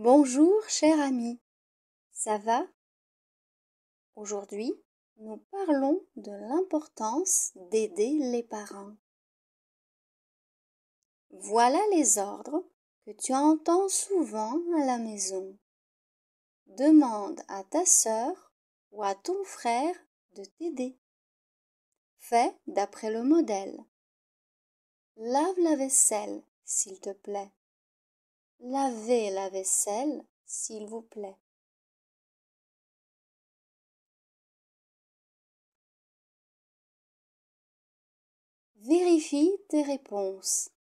Bonjour, cher ami. Ça va Aujourd'hui, nous parlons de l'importance d'aider les parents. Voilà les ordres que tu entends souvent à la maison. Demande à ta sœur ou à ton frère de t'aider. Fais d'après le modèle. Lave la vaisselle, s'il te plaît. Lavez la vaisselle, s'il vous plaît. Vérifie tes réponses.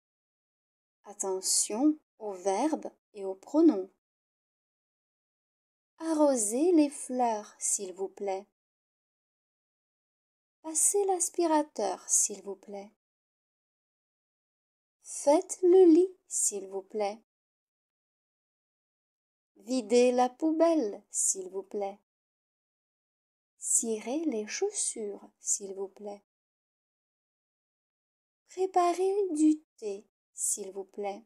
Attention aux verbes et aux pronoms. Arrosez les fleurs, s'il vous plaît. Passez l'aspirateur, s'il vous plaît. Faites le lit, s'il vous plaît. Videz la poubelle, s'il vous plaît. Cirez les chaussures, s'il vous plaît. Préparez du thé, s'il vous plaît.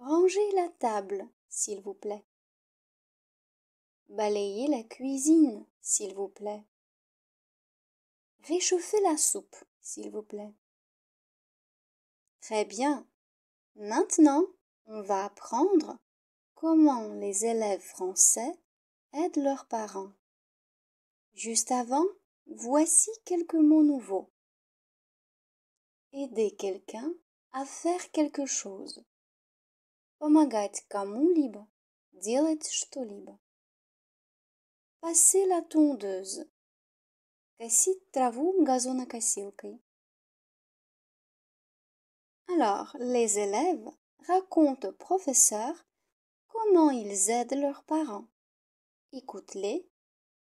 Rangez la table, s'il vous plaît. Balayez la cuisine, s'il vous plaît. Réchauffez la soupe, s'il vous plaît. Très bien. Maintenant, on va apprendre comment les élèves français aident leurs parents. Juste avant, voici quelques mots nouveaux. Aider quelqu'un à faire quelque chose. Помогать la tondeuse. Alors, les élèves Raconte au professeur comment ils aident leurs parents. Écoute-les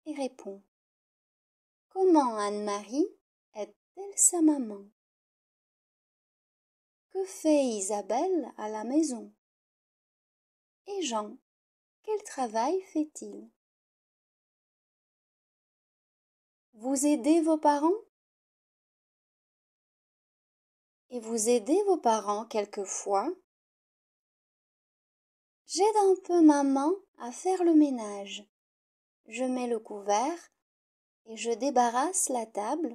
et réponds. Comment Anne-Marie aide-t-elle sa maman Que fait Isabelle à la maison Et Jean, quel travail fait-il Vous aidez vos parents Et vous aidez vos parents quelquefois J'aide un peu maman à faire le ménage. Je mets le couvert et je débarrasse la table,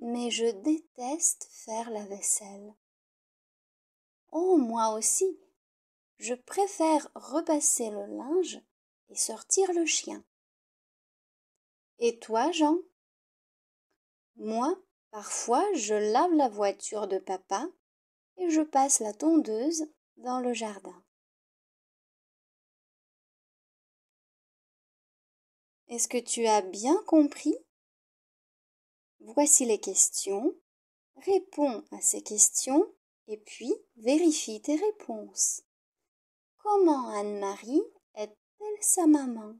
mais je déteste faire la vaisselle. Oh, moi aussi. Je préfère repasser le linge et sortir le chien. Et toi, Jean Moi, parfois, je lave la voiture de papa et je passe la tondeuse dans le jardin. Est-ce que tu as bien compris Voici les questions. Réponds à ces questions et puis vérifie tes réponses. Comment Anne-Marie aide-t-elle sa maman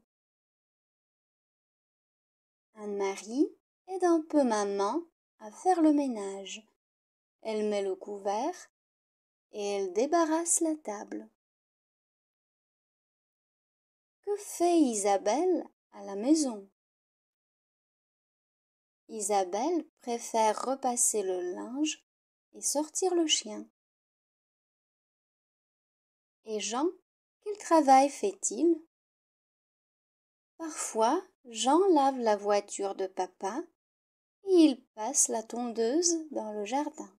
Anne-Marie aide un peu maman à faire le ménage. Elle met le couvert et elle débarrasse la table. Que fait Isabelle à la maison. Isabelle préfère repasser le linge et sortir le chien. Et Jean, quel travail fait-il Parfois, Jean lave la voiture de papa et il passe la tondeuse dans le jardin.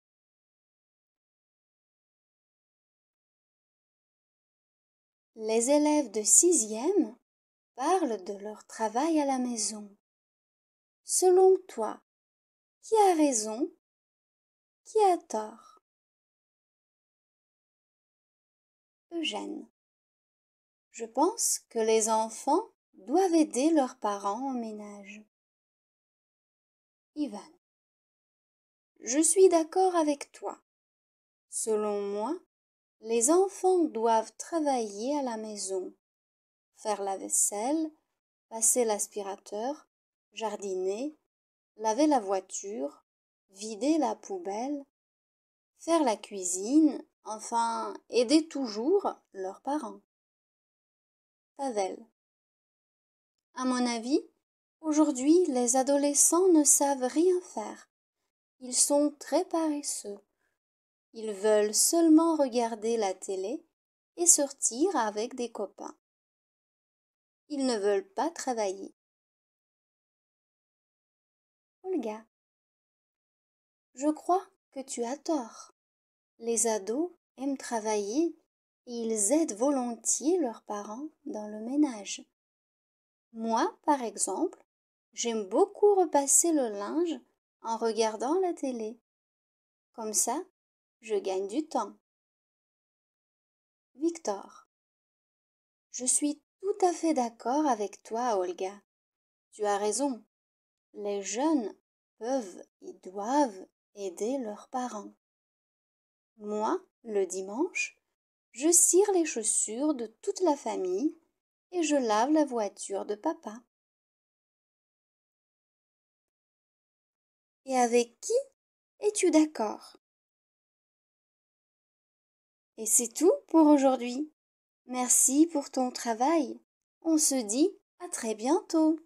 Les élèves de sixième Parle de leur travail à la maison. Selon toi, qui a raison Qui a tort Eugène. Je pense que les enfants doivent aider leurs parents au ménage. Ivan. Je suis d'accord avec toi. Selon moi, les enfants doivent travailler à la maison faire la vaisselle, passer l'aspirateur, jardiner, laver la voiture, vider la poubelle, faire la cuisine, enfin aider toujours leurs parents. Pavel. À mon avis, aujourd'hui les adolescents ne savent rien faire. Ils sont très paresseux. Ils veulent seulement regarder la télé et sortir avec des copains. Ils ne veulent pas travailler. Olga, je crois que tu as tort. Les ados aiment travailler et ils aident volontiers leurs parents dans le ménage. Moi, par exemple, j'aime beaucoup repasser le linge en regardant la télé. Comme ça, je gagne du temps. Victor, je suis tout à fait d'accord avec toi, Olga. Tu as raison. Les jeunes peuvent et doivent aider leurs parents. Moi, le dimanche, je cire les chaussures de toute la famille et je lave la voiture de papa. Et avec qui es-tu d'accord Et c'est tout pour aujourd'hui. Merci pour ton travail. On se dit à très bientôt.